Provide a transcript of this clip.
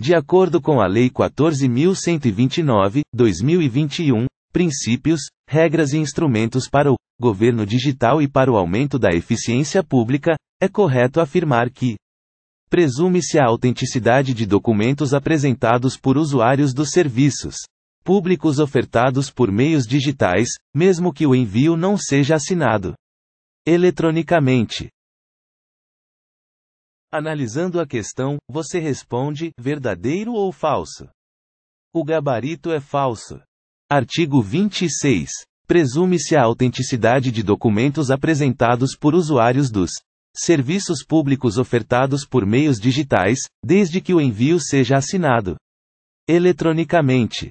De acordo com a Lei 14.129, 2021, princípios, regras e instrumentos para o governo digital e para o aumento da eficiência pública, é correto afirmar que presume-se a autenticidade de documentos apresentados por usuários dos serviços públicos ofertados por meios digitais, mesmo que o envio não seja assinado eletronicamente. Analisando a questão, você responde: verdadeiro ou falso? O gabarito é falso. Artigo 26. Presume-se a autenticidade de documentos apresentados por usuários dos serviços públicos ofertados por meios digitais, desde que o envio seja assinado eletronicamente.